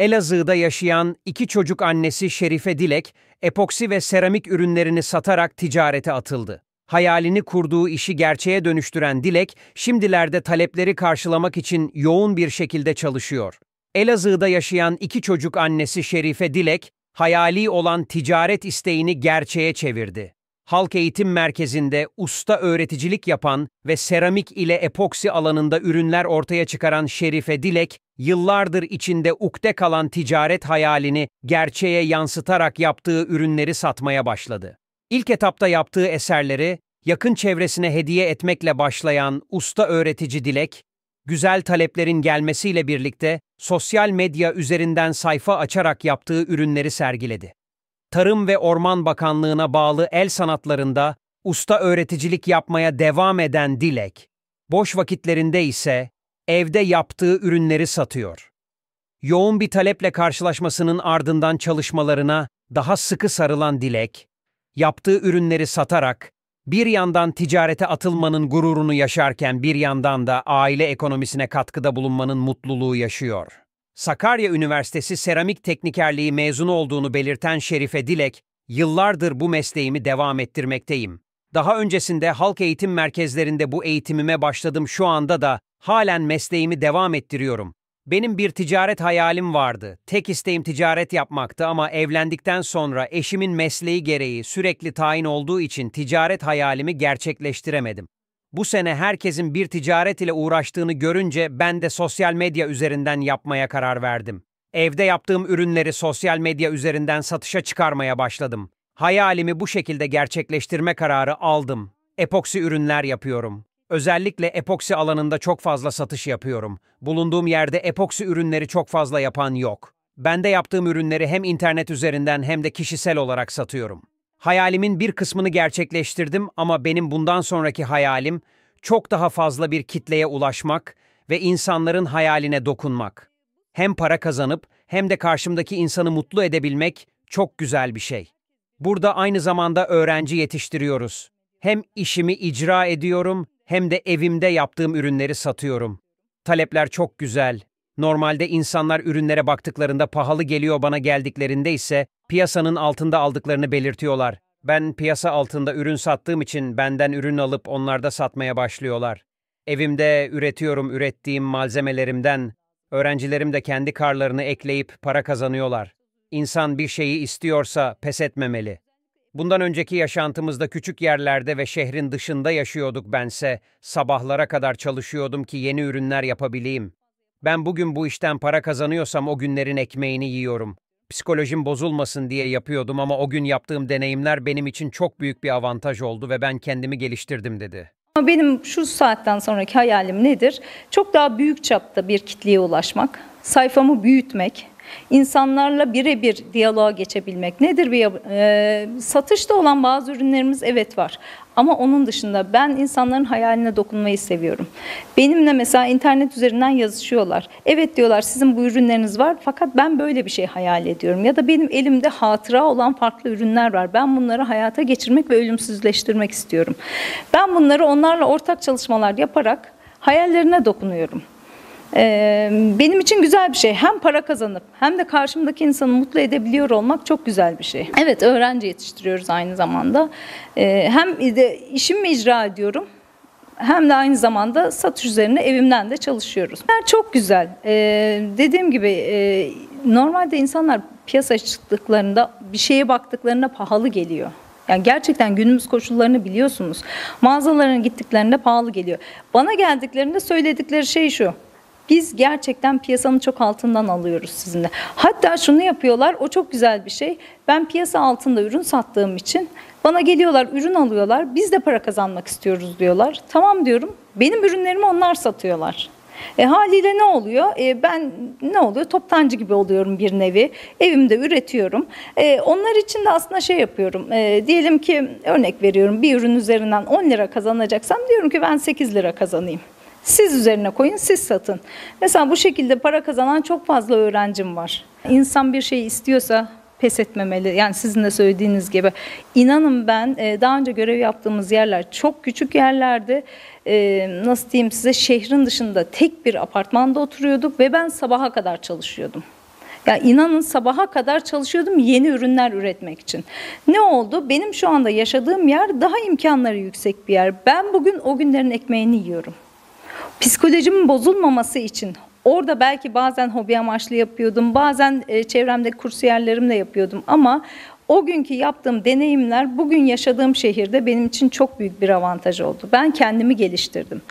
Elazığ'da yaşayan iki çocuk annesi Şerife Dilek, epoksi ve seramik ürünlerini satarak ticarete atıldı. Hayalini kurduğu işi gerçeğe dönüştüren Dilek, şimdilerde talepleri karşılamak için yoğun bir şekilde çalışıyor. Elazığ'da yaşayan iki çocuk annesi Şerife Dilek, hayali olan ticaret isteğini gerçeğe çevirdi. Halk Eğitim Merkezi'nde usta öğreticilik yapan ve seramik ile epoksi alanında ürünler ortaya çıkaran Şerife Dilek, yıllardır içinde ukde kalan ticaret hayalini gerçeğe yansıtarak yaptığı ürünleri satmaya başladı. İlk etapta yaptığı eserleri yakın çevresine hediye etmekle başlayan usta öğretici Dilek, güzel taleplerin gelmesiyle birlikte sosyal medya üzerinden sayfa açarak yaptığı ürünleri sergiledi. Tarım ve Orman Bakanlığı'na bağlı el sanatlarında usta öğreticilik yapmaya devam eden Dilek, boş vakitlerinde ise evde yaptığı ürünleri satıyor. Yoğun bir taleple karşılaşmasının ardından çalışmalarına daha sıkı sarılan Dilek, yaptığı ürünleri satarak bir yandan ticarete atılmanın gururunu yaşarken bir yandan da aile ekonomisine katkıda bulunmanın mutluluğu yaşıyor. Sakarya Üniversitesi Seramik Teknikerliği mezunu olduğunu belirten Şerife Dilek, "Yıllardır bu mesleğimi devam ettirmekteyim. Daha öncesinde halk eğitim merkezlerinde bu eğitimime başladım. Şu anda da halen mesleğimi devam ettiriyorum. Benim bir ticaret hayalim vardı. Tek isteğim ticaret yapmaktı ama evlendikten sonra eşimin mesleği gereği sürekli tayin olduğu için ticaret hayalimi gerçekleştiremedim. Bu sene herkesin bir ticaret ile uğraştığını görünce ben de sosyal medya üzerinden yapmaya karar verdim. Evde yaptığım ürünleri sosyal medya üzerinden satışa çıkarmaya başladım. Hayalimi bu şekilde gerçekleştirme kararı aldım. Epoksi ürünler yapıyorum. Özellikle epoksi alanında çok fazla satış yapıyorum. Bulunduğum yerde epoksi ürünleri çok fazla yapan yok. Ben de yaptığım ürünleri hem internet üzerinden hem de kişisel olarak satıyorum. Hayalimin bir kısmını gerçekleştirdim ama benim bundan sonraki hayalim çok daha fazla bir kitleye ulaşmak ve insanların hayaline dokunmak. Hem para kazanıp hem de karşımdaki insanı mutlu edebilmek çok güzel bir şey. Burada aynı zamanda öğrenci yetiştiriyoruz. Hem işimi icra ediyorum hem de evimde yaptığım ürünleri satıyorum. Talepler çok güzel Normalde insanlar ürünlere baktıklarında pahalı geliyor bana geldiklerinde ise piyasanın altında aldıklarını belirtiyorlar. Ben piyasa altında ürün sattığım için benden ürün alıp onlarda satmaya başlıyorlar. Evimde üretiyorum ürettiğim malzemelerimden. Öğrencilerim de kendi karlarını ekleyip para kazanıyorlar. İnsan bir şeyi istiyorsa pes etmemeli. Bundan önceki yaşantımızda küçük yerlerde ve şehrin dışında yaşıyorduk bense. Sabahlara kadar çalışıyordum ki yeni ürünler yapabileyim. Ben bugün bu işten para kazanıyorsam o günlerin ekmeğini yiyorum. Psikolojim bozulmasın diye yapıyordum ama o gün yaptığım deneyimler benim için çok büyük bir avantaj oldu ve ben kendimi geliştirdim dedi. Ama benim şu saatten sonraki hayalim nedir? Çok daha büyük çapta bir kitleye ulaşmak, sayfamı büyütmek, insanlarla birebir diyaloğa geçebilmek. Nedir bir e, satışta olan bazı ürünlerimiz evet var. Ama onun dışında ben insanların hayaline dokunmayı seviyorum. Benimle mesela internet üzerinden yazışıyorlar. Evet diyorlar sizin bu ürünleriniz var fakat ben böyle bir şey hayal ediyorum. Ya da benim elimde hatıra olan farklı ürünler var. Ben bunları hayata geçirmek ve ölümsüzleştirmek istiyorum. Ben bunları onlarla ortak çalışmalar yaparak hayallerine dokunuyorum. Ee, benim için güzel bir şey. Hem para kazanıp hem de karşımdaki insanı mutlu edebiliyor olmak çok güzel bir şey. Evet öğrenci yetiştiriyoruz aynı zamanda. Ee, hem de işimi icra ediyorum hem de aynı zamanda satış üzerine evimden de çalışıyoruz. Her çok güzel. Ee, dediğim gibi e, normalde insanlar piyasa çıktıklarında bir şeye baktıklarında pahalı geliyor. Yani gerçekten günümüz koşullarını biliyorsunuz. Mağazalarına gittiklerinde pahalı geliyor. Bana geldiklerinde söyledikleri şey şu. Biz gerçekten piyasanın çok altından alıyoruz sizinle. Hatta şunu yapıyorlar, o çok güzel bir şey. Ben piyasa altında ürün sattığım için bana geliyorlar, ürün alıyorlar. Biz de para kazanmak istiyoruz diyorlar. Tamam diyorum. Benim ürünlerimi onlar satıyorlar. E, haliyle ne oluyor? E, ben ne oluyor? Toptancı gibi oluyorum bir nevi. Evimde üretiyorum. E, onlar için de aslında şey yapıyorum. E, diyelim ki örnek veriyorum bir ürün üzerinden 10 lira kazanacaksam diyorum ki ben 8 lira kazanayım. Siz üzerine koyun, siz satın. Mesela bu şekilde para kazanan çok fazla öğrencim var. İnsan bir şey istiyorsa pes etmemeli. Yani sizin de söylediğiniz gibi. İnanın ben e, daha önce görev yaptığımız yerler çok küçük yerlerdi. E, nasıl diyeyim size şehrin dışında tek bir apartmanda oturuyorduk ve ben sabaha kadar çalışıyordum. Ya inanın sabaha kadar çalışıyordum yeni ürünler üretmek için. Ne oldu? Benim şu anda yaşadığım yer daha imkanları yüksek bir yer. Ben bugün o günlerin ekmeğini yiyorum. Psikolojimin bozulmaması için Orada belki bazen hobi amaçlı yapıyordum, bazen e, çevremde kursiyerlerimle yapıyordum ama o günkü yaptığım deneyimler bugün yaşadığım şehirde benim için çok büyük bir avantaj oldu. Ben kendimi geliştirdim.